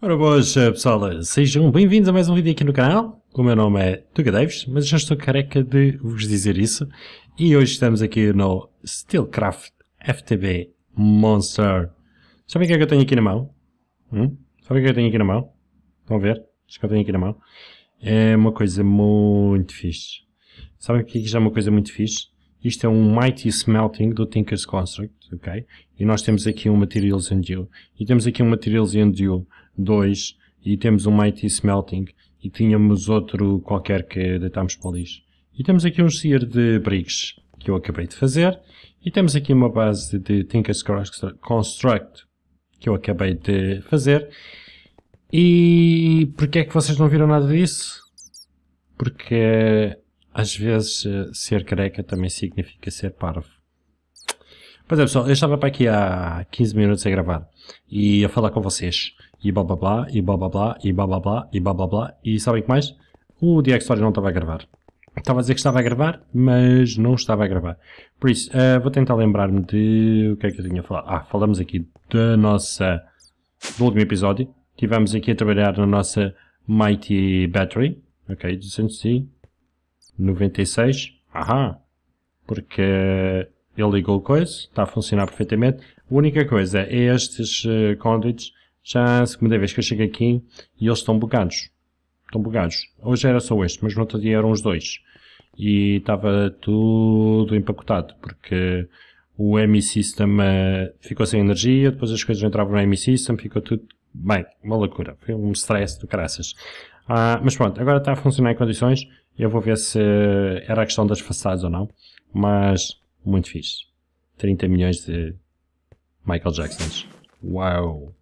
Ora boas eh, pessoal, eh, sejam bem-vindos a mais um vídeo aqui no canal. O meu nome é Tuga Davis, mas já estou careca de vos dizer isso. E hoje estamos aqui no Steelcraft FTB Monster. Sabem o que é que eu tenho aqui na mão? Hum? Sabem o é que eu tenho aqui na mão? Estão a ver? Acho que eu tenho aqui na mão. É uma coisa muito fixe. Sabem o que é que já é uma coisa muito fixe? Isto é um Mighty Smelting do Tinker's Construct, ok? E nós temos aqui um Materials and E temos aqui um Materials and 2 e temos um Mighty Smelting e tínhamos outro qualquer que deitámos para o lixo. E temos aqui um shear de Briggs que eu acabei de fazer e temos aqui uma base de Tinker's Construct que eu acabei de fazer. E porquê é que vocês não viram nada disso? Porque às vezes ser careca também significa ser parvo. Pois é pessoal, eu estava para aqui há 15 minutos a gravar e a falar com vocês e blá blá blá, e blá blá blá, e blá blá blá, e blá blá blá, e sabem que mais? O DX Story não estava a gravar. Estava a dizer que estava a gravar, mas não estava a gravar. Por isso, uh, vou tentar lembrar-me de... o que é que eu tinha a falar? Ah, falamos aqui da nossa... do último episódio. Tivemos aqui a trabalhar na nossa Mighty Battery. Ok, 296. Aham! Porque ele ligou coisa, está a funcionar perfeitamente. A única coisa é estes uh, conduits já a segunda vez que eu chego aqui e eles estão bugados. Estão bugados. Hoje era só este, mas no outro dia eram os dois. E estava tudo empacotado, porque o M-System eh, ficou sem energia, depois as coisas entravam no M-System, ficou tudo bem, uma loucura, foi um stress do caraças. Ah, mas pronto, agora está a funcionar em condições, eu vou ver se era a questão das façadas ou não, mas muito fixe. 30 milhões de Michael Jacksons. Uau!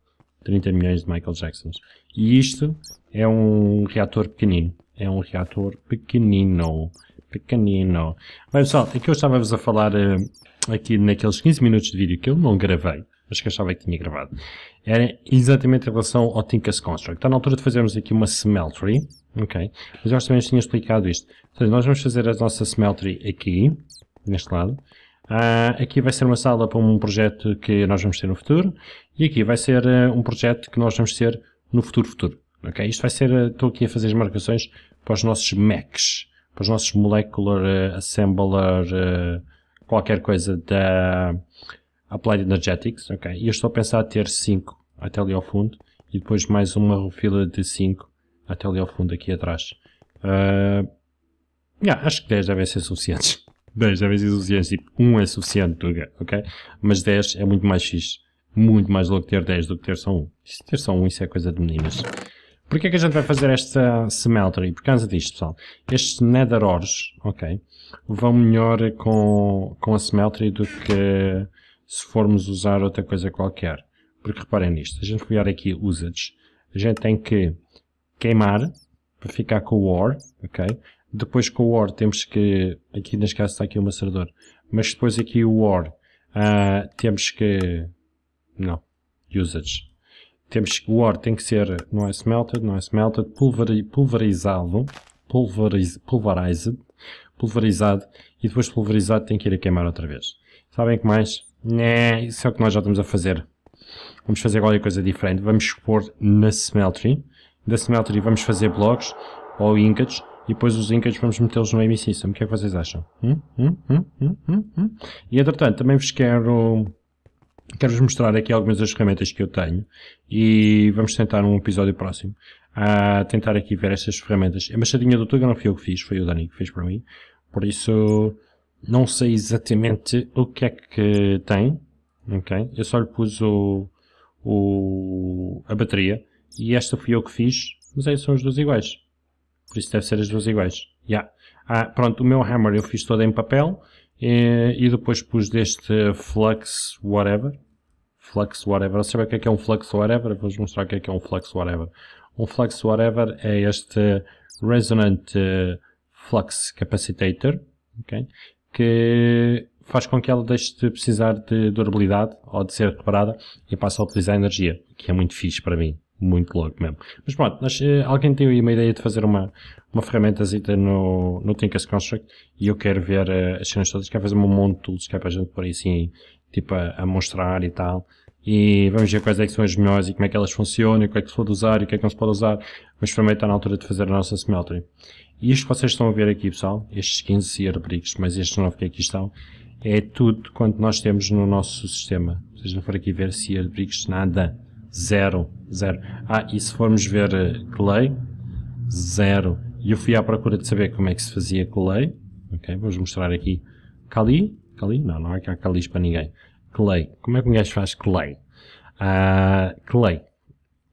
30 milhões de Michael Jacksons. E isto é um reator pequenino. É um reator pequenino. Pequenino. Bem pessoal, aqui é eu estava-vos a falar eh, aqui naqueles 15 minutos de vídeo que eu não gravei, mas que achava que tinha gravado. Era exatamente em relação ao Tinker's Construct. Está na altura de fazermos aqui uma smeltery, ok? Mas eu acho que também tinha explicado isto. Então nós vamos fazer a nossa smeltery aqui, neste lado. Uh, aqui vai ser uma sala para um projeto que nós vamos ter no futuro e aqui vai ser uh, um projeto que nós vamos ter no futuro futuro. Okay? Isto vai ser, uh, estou aqui a fazer as marcações para os nossos Macs, para os nossos Molecular Assembler, qualquer coisa da Applied Energetics. Okay? E eu estou a pensar ter 5 até ali ao fundo e depois mais uma fila de 5 até ali ao fundo aqui atrás. Yeah, acho que 10 devem ser suficientes às vezes exigência, tipo, 1 é suficiente, ok? Mas 10 é muito mais X. Muito mais louco ter 10 do que ter só 1. Se ter só 1, isso é coisa de meninas. Porquê é que a gente vai fazer esta smeltery? Por causa disto, pessoal. Estes nether ores, ok, vão melhor com, com a smeltery do que se formos usar outra coisa qualquer. Porque reparem nisto, a gente olhar aqui usages, a gente tem que queimar para ficar com o ore, ok? Depois com o OR temos que, aqui neste caso está aqui o macerador, mas depois aqui o war uh, temos que, não, usage. Temos que o OR tem que ser, não é smelted, não é smelted, pulveri, pulverizado, pulveriz, pulverized, pulverizado e depois pulverizado tem que ir a queimar outra vez. Sabem que mais? Né, isso é o que nós já estamos a fazer. Vamos fazer qualquer coisa diferente. Vamos pôr na Smeltery. na Smeltery vamos fazer blocos ou ingots e depois os Incas vamos metê-los no MC System. O que é que vocês acham? Hum? Hum? Hum? hum? hum? hum? E entretanto, também vos quero. Quero-vos mostrar aqui algumas das ferramentas que eu tenho e vamos tentar num episódio próximo a tentar aqui ver estas ferramentas. A machadinha do Tuga não foi eu que fiz, foi o Dani que fez para mim, por isso não sei exatamente o que é que tem, ok? Eu só lhe pus o, o a bateria e esta fui eu que fiz, mas aí são os dois iguais. Por isso deve ser as duas iguais. Yeah. Ah, pronto, o meu hammer eu fiz todo em papel e, e depois pus deste flux whatever. Flux whatever. Sabe o que é que é um flux whatever? Vou-vos mostrar o que é que é um flux whatever. Um flux whatever é este resonant eh, flux capacitator, okay? que faz com que ela deixe de precisar de durabilidade ou de ser recuperada e passe a utilizar energia, que é muito fixe para mim muito logo mesmo. Mas pronto, nós, eh, alguém tem aí uma ideia de fazer uma, uma ferramentazita no, no Thinkers Construct e eu quero ver uh, as cenas todas, quero fazer um monte de tools que é para a gente por aí assim, tipo a, a, mostrar e tal. E vamos ver quais é que são as melhores e como é que elas funcionam, e o que é que se pode usar e o que é que não se pode usar. Mas também está na altura de fazer a nossa smeltery. E isto que vocês estão a ver aqui, pessoal, estes 15 Bricks, mas estes 9 que aqui estão, é tudo quanto nós temos no nosso sistema. Vocês vão for aqui ver Sear Bricks, nada Zero, zero. Ah, e se formos ver eh, Clay, zero. E eu fui à procura de saber como é que se fazia Clay. Ok, vou-vos mostrar aqui. Cali, Cali? Não, não é há Calis para ninguém. Clay. Como é que um gajo faz Clay? Ah, clay.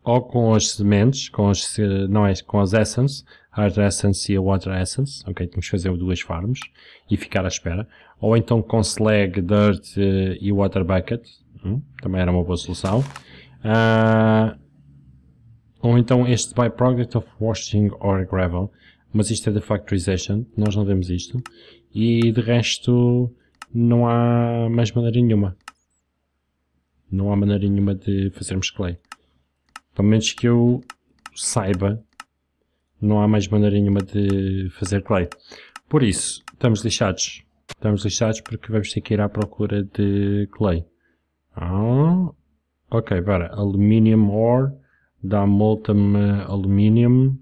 Ou com as sementes, com as, eh, não é, com as Essence, Hard Essence e a Water Essence. Ok, temos que fazer duas farms e ficar à espera. Ou então com Slag, Dirt eh, e Water Bucket. Hum, também era uma boa solução. Uh, ou então este byproduct of washing or gravel, mas isto é de factorization, nós não vemos isto. E de resto não há mais maneira nenhuma. Não há maneira nenhuma de fazermos clay. Pelo menos que eu saiba, não há mais maneira nenhuma de fazer clay. Por isso, estamos lixados. Estamos lixados porque vamos ter que ir à procura de clay. Ah, Ok, para. Aluminium ore dá molten aluminium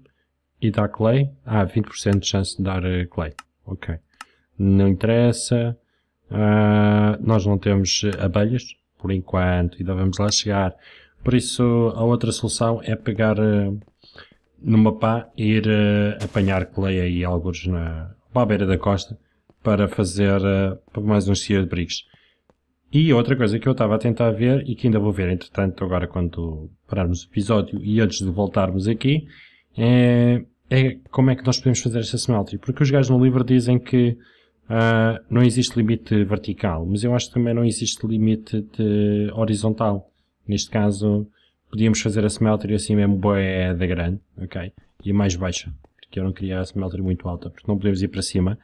e dá clay. Ah, 20% de chance de dar eh, clay. Ok. Não interessa. Uh, nós não temos abelhas, por enquanto, ainda vamos lá chegar. Por isso, a outra solução é pegar uh, numa pá e ir uh, apanhar clay aí alguns na, a beira da costa para fazer uh, mais uns um de brigos. E outra coisa que eu estava a tentar ver e que ainda vou ver, entretanto, agora quando pararmos o episódio e antes de voltarmos aqui, é, é como é que nós podemos fazer esta smelting. Porque os gajos no livro dizem que Uh, não existe limite vertical, mas eu acho que também não existe limite horizontal. Neste caso, podíamos fazer a smelting assim mesmo boé da grande, ok? E mais baixa, porque eu não queria a smelting muito alta, porque não podemos ir para cima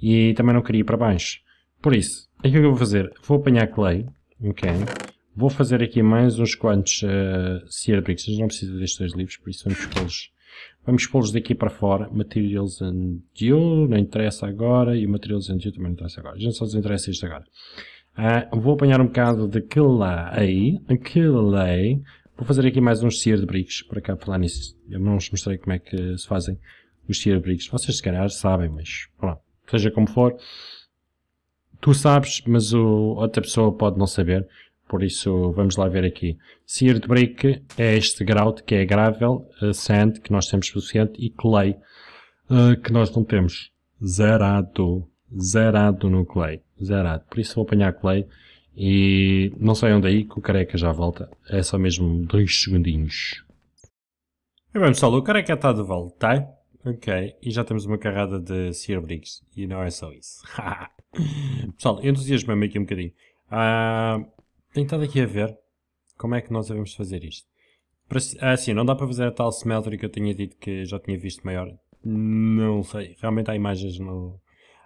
e também não queria ir para baixo. Por isso, então, o é que eu vou fazer? Vou apanhar clay, ok? Vou fazer aqui mais uns quantos uh, eh, Sear Bricks. Eu não preciso destes dois livros, por isso vamos pô los Vamos pô los daqui para fora. Materials and you, não interessa agora. E o Materials and you também não interessa agora. Já só nos interessa isto agora. Uh, vou apanhar um bocado de clay, clay. Vou fazer aqui mais uns Sear Bricks, para cá falar nisso. Eu não vos mostrei como é que se fazem os Sear Bricks. Vocês se calhar sabem, mas pronto. Seja como for tu sabes, mas o, outra pessoa pode não saber. Por isso, vamos lá ver aqui. Seared Brick é este grout que é gravel, eh, sand, que nós temos suficiente, e clay, eh, que nós não temos. Zerado. Zerado no clay. Zerado. Por isso vou apanhar clay. E não saiam daí que o careca já volta. É só mesmo dois segundinhos. E bem pessoal, o careca está de volta. Tá? Ok, e já temos uma carrada de Cerebrix. E não é só isso. Pessoal, entusiasmo-me aqui um bocadinho. Uh, tenho estado aqui a ver como é que nós devemos fazer isto. Ah, sim, não dá para fazer a tal smelter que eu tinha dito que já tinha visto maior. Não sei, realmente há imagens no...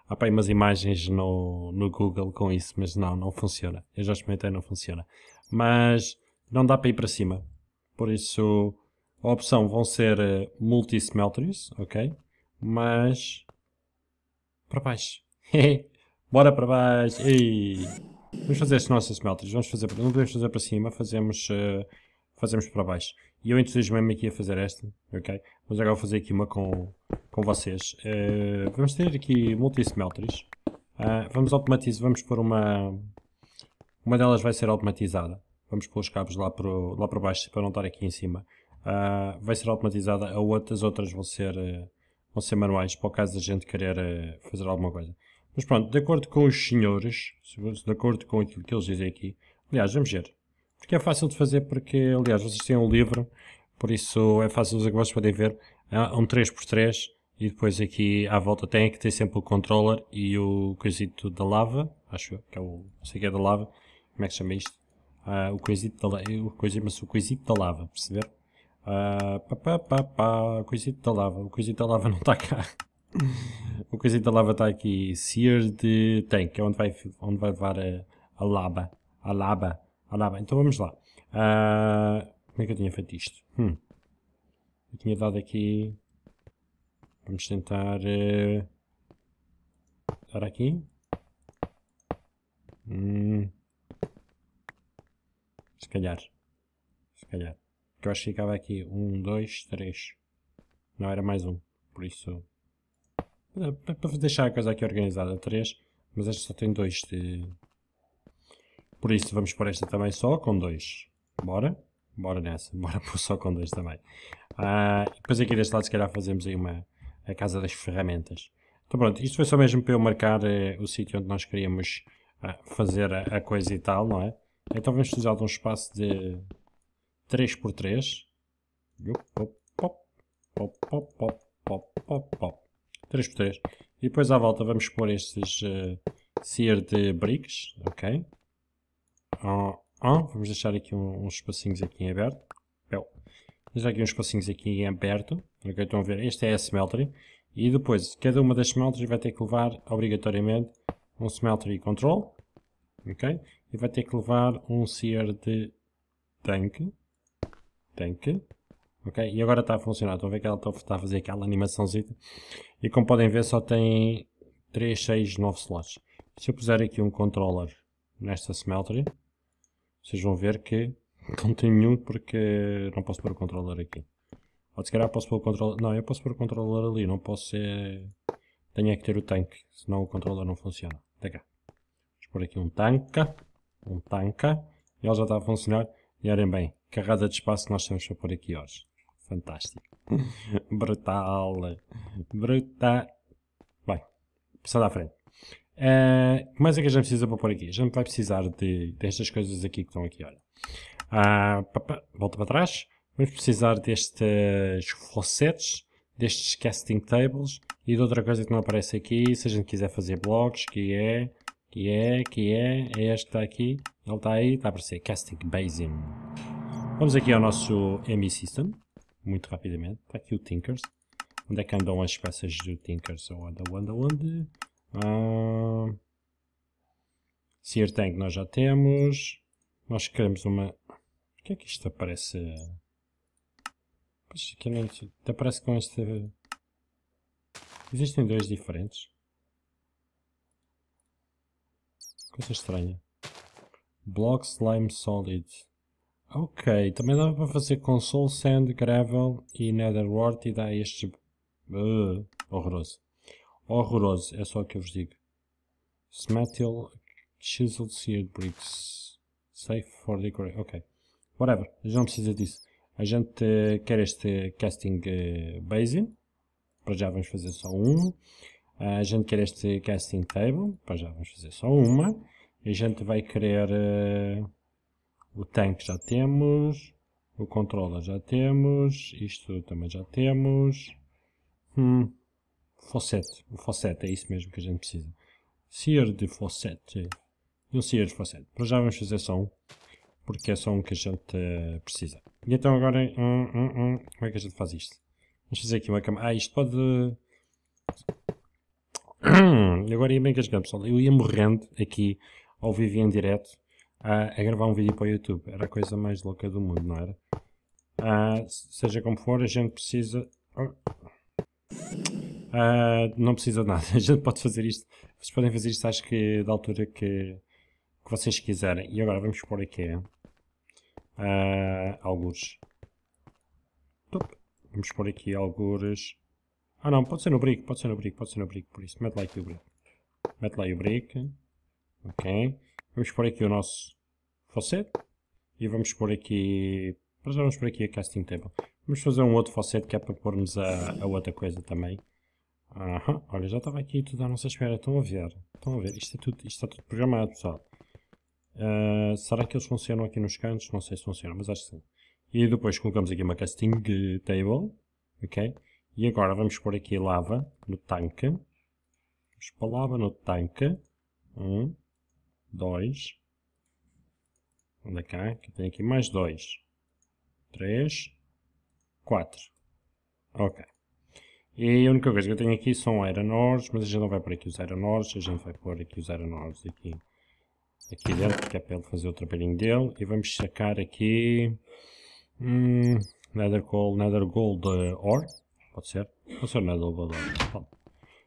Há para umas imagens no, no Google com isso, mas não, não funciona. Eu já experimentei, não funciona. Mas não dá para ir para cima. Por isso, a opção vão ser uh, eh, multi ok? Mas para baixo. Bora para baixo. E... Vamos fazer as nossas smelteries. Vamos fazer, não podemos fazer para cima, fazemos, uh, fazemos para baixo. E eu entusiasmo me aqui a fazer esta, ok? Mas agora vou fazer aqui uma com, com vocês. Uh, vamos ter aqui multi Uh, ah, vamos automatizar, vamos pôr uma... Uma delas vai ser automatizada. Vamos pôr os cabos lá para, lá para baixo para não estar aqui em cima uh, vai ser automatizada, as outras, outras vão ser, eh, vão ser manuais, para o caso da gente querer uh, fazer alguma coisa. Mas pronto, de acordo com os senhores, de acordo com aquilo que eles dizem aqui, aliás, vamos ver. Porque é fácil de fazer, porque, aliás, vocês têm um livro, por isso é fácil de vocês podem ver, é um 3x3, e depois aqui à volta tem que ter sempre o controller e o coisito da lava, acho eu, que é o, não sei que é da lava, como é que se chama isto? Ah, o coisito da lava, o coisito, mas o coisito da lava, perceber? Uh, pá, pá, pá, pá, o coisito da lava, o coisito da lava não está cá. o coisito da lava está aqui. Sear de tank, é onde vai, onde vai levar a, a lava. A lava, a lava. Então vamos lá. Uh, como é que eu tinha feito isto? Hum. Eu tinha dado aqui... Vamos tentar... Uh, dar aqui. Hum. Se calhar. Se calhar. Que eu acho que ficava aqui. Um, dois, três. Não, era mais um. Por isso... É, é para deixar a coisa aqui organizada, três. Mas esta só tem dois de... Por isso vamos pôr esta também só com dois. Bora? Bora nessa. Bora pôr só com dois também. Ah, depois aqui deste lado se calhar fazemos aí uma... A casa das ferramentas. Então pronto, isto foi só mesmo para eu marcar eh, o sítio onde nós queríamos ah, fazer a, a coisa e tal, não é? Então vamos precisar de um espaço de 3x3. 3x3. E depois à volta vamos pôr estes uh, sear de bricks, ok? Ah, ah, vamos deixar aqui um, uns espacinhos aqui em aberto. Vamos deixar aqui uns espacinhos aqui em aberto. Ok, estão a ver? Este é a smeltery. E depois, cada uma das smelters vai ter que levar, obrigatoriamente, um smeltery control. Ok? E vai ter que levar um sear de tanque tanque. Ok? E agora está a funcionar. Estão a ver que ela está a fazer aquela animaçãozinha. E como podem ver, só tem 3, 6, 9 slots. Se eu puser aqui um controller nesta smeltery, vocês vão ver que não tem nenhum porque não posso pôr o controller aqui. Ou se calhar posso pôr o controller... Não, eu posso pôr o controller ali, não posso ser... Tenho é que ter o tanque, senão o controller não funciona. Até cá. Vamos pôr aqui um tanque, um tanque, e ele já está a funcionar. E olhem bem, carrada de espaço que nós temos para pôr aqui hoje. Fantástico. Brutal. Brutal. Bem, passando à frente. Uh, mais é que a gente precisa para pôr aqui? A gente vai precisar de, destas coisas aqui que estão aqui, olha. Uh, volta para trás. Vamos precisar destes fossetes, destes casting tables e de outra coisa que não aparece aqui, se a gente quiser fazer blogs, que é, que é, que é, é este que está aqui. Ele está aí, está a aparecer casting basin. Vamos aqui ao nosso ME System, muito rapidamente. Está aqui o Tinkers. Onde é que andam as peças do Tinkers? Onde, onde, onde? Ah, Sear Tank nós já temos. Nós queremos uma... O que é que isto aparece? Pois, não... aparece com este... Existem dois diferentes. Coisa estranha. Block Slime Solid. Ok, também dava para fazer com Soul Sand, Gravel e wart e dá estes... Tipo. Uh, horroroso. Horroroso, é só o que eu vos digo. Smetil, Chiseled Seared Bricks. Safe for decoration. Ok, whatever, a gente não precisa disso. A gente uh, quer este casting uh, basin. Para já vamos fazer só um. Uh, a gente quer este casting table. Para já vamos fazer só uma. E a gente vai querer... Eh, o tanque já temos. O controller já temos. Isto também já temos. Hum. faucet O faucet é isso mesmo que a gente precisa. Sear de faucet E um sear de faucet Para já vamos fazer só um. Porque é só um que a gente uh, precisa. E então agora, hum, hum, hum, como é que a gente faz isto? Vamos fazer aqui uma cama. Ah, isto pode... agora ia bem as pessoal. Eu ia morrendo aqui ao vivo em direto a, ah, a gravar um vídeo para o YouTube. Era a coisa mais louca do mundo, não era? Uh, seja como for, a gente precisa. Uh, não precisa de nada, a gente pode fazer isto. Vocês podem fazer isto, acho que da altura que, que vocês quiserem. E agora vamos pôr aqui uh, algures. Vamos pôr aqui algures. Ah não, pode ser no brick, pode ser no brick, pode ser no brick, por isso. Mete lá aqui o brick. Mete lá o brick. Ok. Vamos pôr aqui o nosso faucet e vamos pôr aqui, para vamos pôr aqui a casting table. Vamos fazer um outro faucet que é para pormos a, a outra coisa também. Aham, olha, já estava aqui tudo à nossa espera, estão a ver, estão a ver, isto, é tudo, isto está tudo programado pessoal. Uh, será que eles funcionam aqui nos cantos? Não sei se funcionam, mas acho que sim. E depois colocamos aqui uma casting table, ok? E agora vamos pôr aqui lava no tanque. Vamos para lava no tanque. Um, 2, anda cá, que tem aqui mais 2, 3, 4. Ok. E a única coisa que eu tenho aqui são aeronores, mas a gente não vai por aqui os aeronores, a gente vai pôr aqui os aeronores aqui, aqui dentro, porque é para ele fazer o trabalhinho dele. E vamos sacar aqui hum, Nether Gold, Nether Gold uh, Ore, pode ser? Pode ser Nether Gold Ore.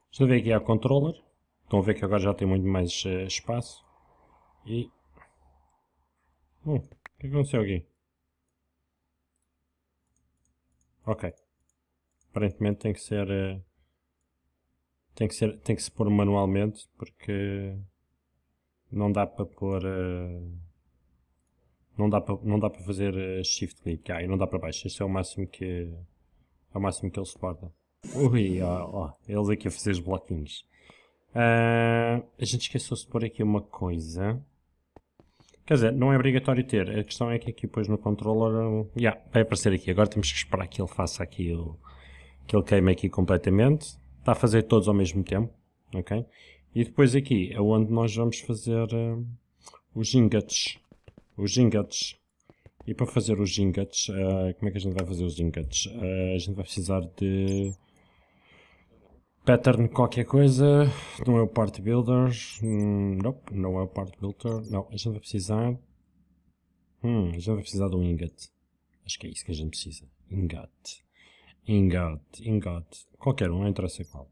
Estão a ver aqui a controller, estão a ver que agora já tem muito mais uh, espaço. E... Hum, o que aconteceu aqui? Ok. Aparentemente tem que ser... Eh, tem que ser... tem que se pôr manualmente, porque... Não dá para pôr... Eh, não dá para não dá para fazer eh, shift click aí não dá para baixo este é o máximo que é o máximo que ele suporta ui ó, ó eles aqui a fazer os bloquinhos uh, a gente esqueceu-se de pôr aqui uma coisa Quer dizer, não é obrigatório ter. A questão é que aqui depois no controller yeah, vai aparecer aqui. Agora temos que esperar que ele faça aqui o. que ele queime aqui completamente. Está a fazer todos ao mesmo tempo. Ok? E depois aqui é onde nós vamos fazer uh, os ingots. Os ingots. E para fazer os ingots, uh, como é que a gente vai fazer os ingots? Uh, a gente vai precisar de Pattern qualquer coisa, não é o part builder, hum, nope, não é o part builder, não, a gente vai precisar, hum, a gente vai precisar de um ingot, acho que é isso que a gente precisa, ingot, ingot, ingot, qualquer um, não interessa qual.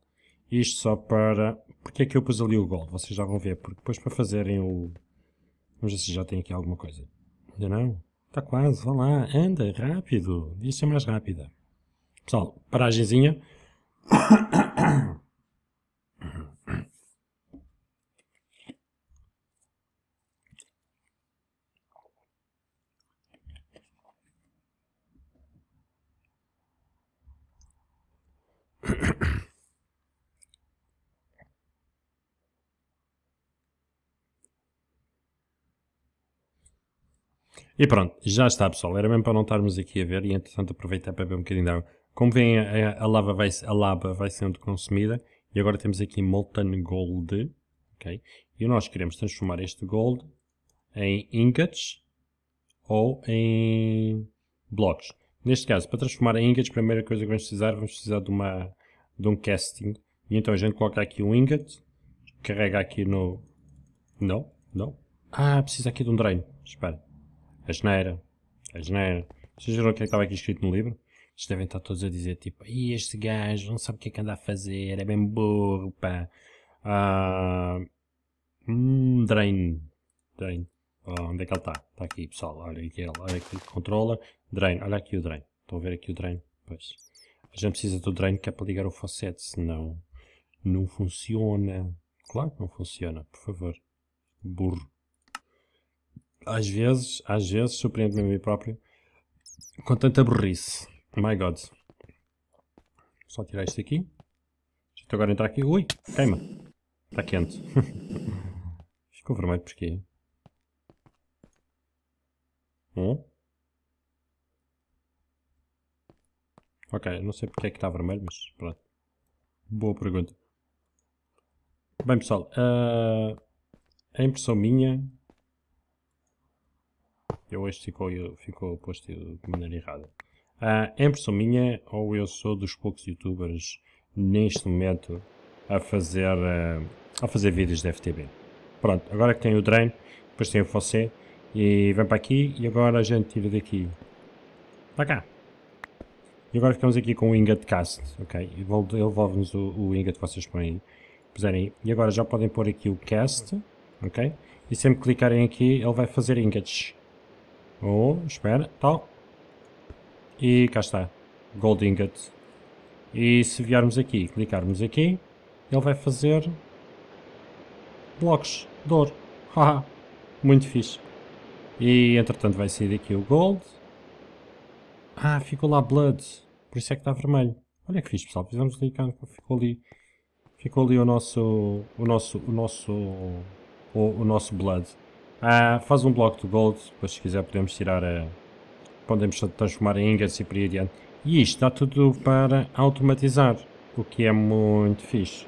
Isto só para, porque é que eu pus ali o gold, vocês já vão ver, porque depois para fazerem o, vamos ver se já tem aqui alguma coisa, ainda não? Está quase, vá lá, anda, rápido, isto é mais rápida. Pessoal, paragenzinha. E pronto, já está pessoal, era mesmo para não estarmos aqui a ver e entretanto aproveitar para beber um bocadinho de água. Como veem, a, a, lava vai, a lava vai sendo consumida e agora temos aqui Molten Gold, ok? E nós queremos transformar este Gold em ingots ou em blocos. Neste caso, para transformar em ingots, a primeira coisa que vamos precisar, vamos precisar de, uma, de um casting. E então a gente coloca aqui um ingot, carrega aqui no... Não, não. Ah, precisa aqui de um drain, espera a geneira, a geneira. Vocês viram o é que estava aqui escrito no livro? Vocês devem estar todos a dizer tipo, Ih, este gajo não sabe o que é que anda a fazer, é bem burro, pá. Ah, hum, drain, drain. Oh, onde é que ele está? Está aqui, pessoal. Olha aqui ele, olha aqui, controla, drain, olha aqui o drain. Estão a ver aqui o drain? Pois. A gente precisa do drain que é para ligar o faucet. senão não funciona. Claro que não funciona, por favor. Burro às vezes, às vezes, surpreendo-me a mim próprio com tanta burrice. My God. Só tirar isto aqui. Deixa agora entrar aqui. Ui, queima. Está quente. Ficou vermelho porquê? Hum? Ok, não sei porque é que está vermelho, mas pronto. Boa pergunta. Bem pessoal, uh, a impressão minha porque hoje ficou, ficou posto de maneira errada. Uh, ah, é impressão minha ou eu sou dos poucos youtubers neste momento a fazer, uh, a fazer vídeos de FTB. Pronto, agora que tem o drain, depois tem o fossé e vem para aqui e agora a gente tira daqui para cá. E agora ficamos aqui com o ingot cast, ok? Devolve-nos o, o ingot que vocês põem, puserem aí. E agora já podem pôr aqui o cast, ok? E sempre clicarem aqui ele vai fazer ingots. Oh, espera, tal. E cá está. Gold Ingot. E se viermos aqui, clicarmos aqui, ele vai fazer blocos de ouro. Haha, muito fixe. E entretanto vai sair daqui o gold. Ah, ficou lá blood. Por isso é que está vermelho. Olha que fixe pessoal, fizemos ali, ficou ali, ficou ali o nosso, o nosso, o nosso, o, o nosso blood. Ah, faz um bloco de gold, depois se quiser podemos tirar a... Podemos transformar em ingots e por aí adiante. E isto está tudo para automatizar, o que é muito fixe,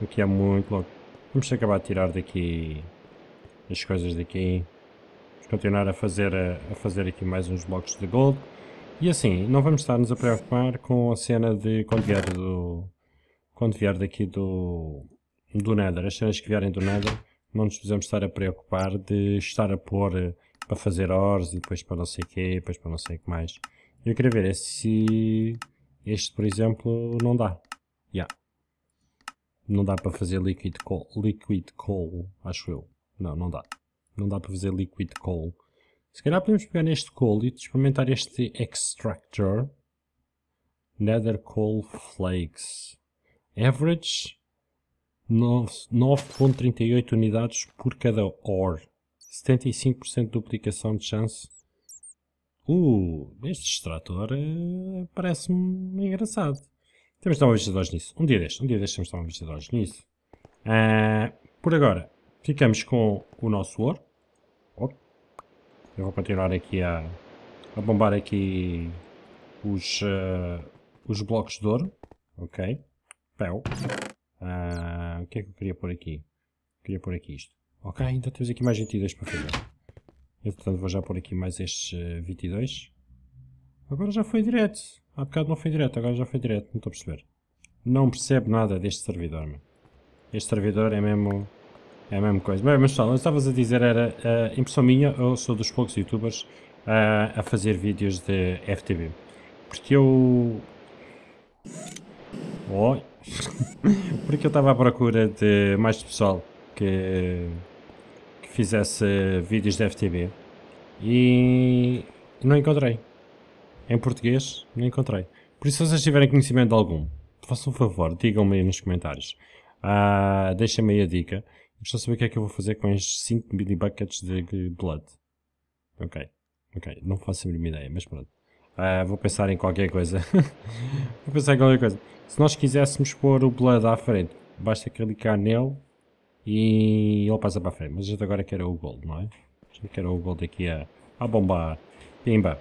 o que é muito louco. Vamos acabar de tirar daqui as coisas daqui. Vamos continuar a fazer, a, a fazer aqui mais uns blocos de gold. E assim, não vamos estar-nos a preocupar com a cena de quando vier do. Quando vier daqui do. do Nether. As cenas que vierem do Nether não nos precisamos estar a preocupar de estar a pôr eh, para fazer horas e depois para não sei o quê, depois para não sei o que mais. Eu queria ver é se este, por exemplo, não dá. Yeah. Não dá para fazer liquid coal, liquid coal, acho eu. Não, não dá. Não dá para fazer liquid coal. Se calhar podemos pegar neste coal e experimentar este extractor. Nether coal flakes. Average 9.38 unidades por cada OR. 75% de duplicação de chance. Uh, este extrator uh, parece-me engraçado. Temos então, de dar uma vista de olhos nisso. Um dia deste, um dia deste temos de dar uma vista de olhos nisso. Uh, por agora, ficamos com o nosso ouro. Oh. Eu vou continuar aqui a, a bombar aqui os, uh, os blocos de ouro. Ok. Pel. Uh, ah, ah, o que é que eu queria pôr aqui? Queria pôr aqui isto. Ok, então temos aqui mais 22 para fazer. Eu, portanto, vou já pôr aqui mais estes 22. Eh, agora já foi direto. Há bocado não foi direto, agora já foi direto. Não estou a perceber. Não percebo nada deste servidor, meu. Este servidor é mesmo... É a mesma coisa. Bem, mas pessoal, eu estavas a dizer era uh, impressão minha, eu sou dos poucos youtubers uh, a fazer vídeos de FTB Porque eu... Oi. Oh. Porque eu estava à procura de mais pessoal que, que fizesse vídeos da FTB e não encontrei. Em português, não encontrei. Por isso, se vocês tiverem conhecimento algum, façam um favor, digam-me aí nos comentários. Ah, Deixem-me aí a dica. Gostava de saber o que é que eu vou fazer com estes 5 mini buckets de blood. Ok, ok, não faço a mínima ideia, mas pronto. Uh, vou pensar em qualquer coisa. vou pensar em qualquer coisa. Se nós quiséssemos pôr o Blood à frente, basta clicar nele e ele passa para a frente. Mas gente agora quer o Gold, não é? gente quer o Gold aqui a, a bombar. Pimba.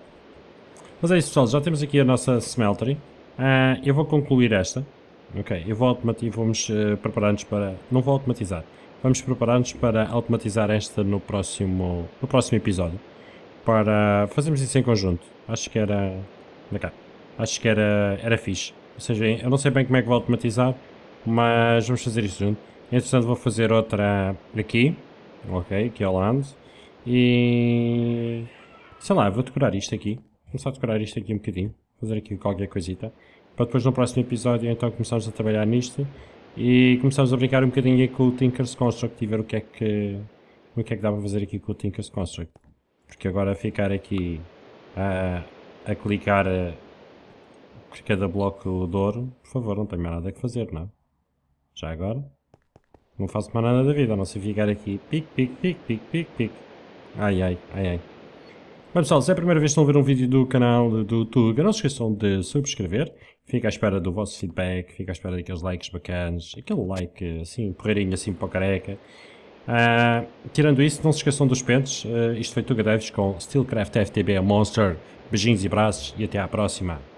Mas é isso pessoal, já temos aqui a nossa smeltery. Uh, eu vou concluir esta. Ok, eu vou automatizar, vamos uh, preparar-nos para... Não vou automatizar. Vamos preparar-nos para automatizar esta no próximo, no próximo episódio para... Fazemos isso em conjunto. Acho que era... Cá. Acho que era, era fixe. Ou seja, eu não sei bem como é que vou automatizar, mas vamos fazer isso junto. Entretanto vou fazer outra aqui. Ok, aqui ao é lado. E... Sei lá, vou decorar isto aqui. Vou começar a decorar isto aqui um bocadinho. Fazer aqui qualquer coisita. Para depois no próximo episódio então começarmos a trabalhar nisto. E começarmos a brincar um bocadinho com o Tinker's Construct e ver o que é que... O que é que dá para fazer aqui com o Tinker's Construct. Porque agora ficar aqui a, a clicar por cada bloco de ouro, por favor, não tenho mais nada a fazer, não é? Já agora? Não faço mais nada da vida, a não ser ficar aqui. Pic, pic, pic, pic, pic, pic. Ai, ai, ai, ai. Bom pessoal, se é a primeira vez que estão a ver um vídeo do canal do YouTube, não se esqueçam de subscrever. Fica à espera do vosso feedback, fica à espera daqueles likes bacanas, aquele like assim, porreirinho assim para o careca. Uh, tirando isso, não se esqueçam dos pentes. Uh, isto foi Tuga Deves com Steelcraft FTB Monster. Beijinhos e braços e até à próxima.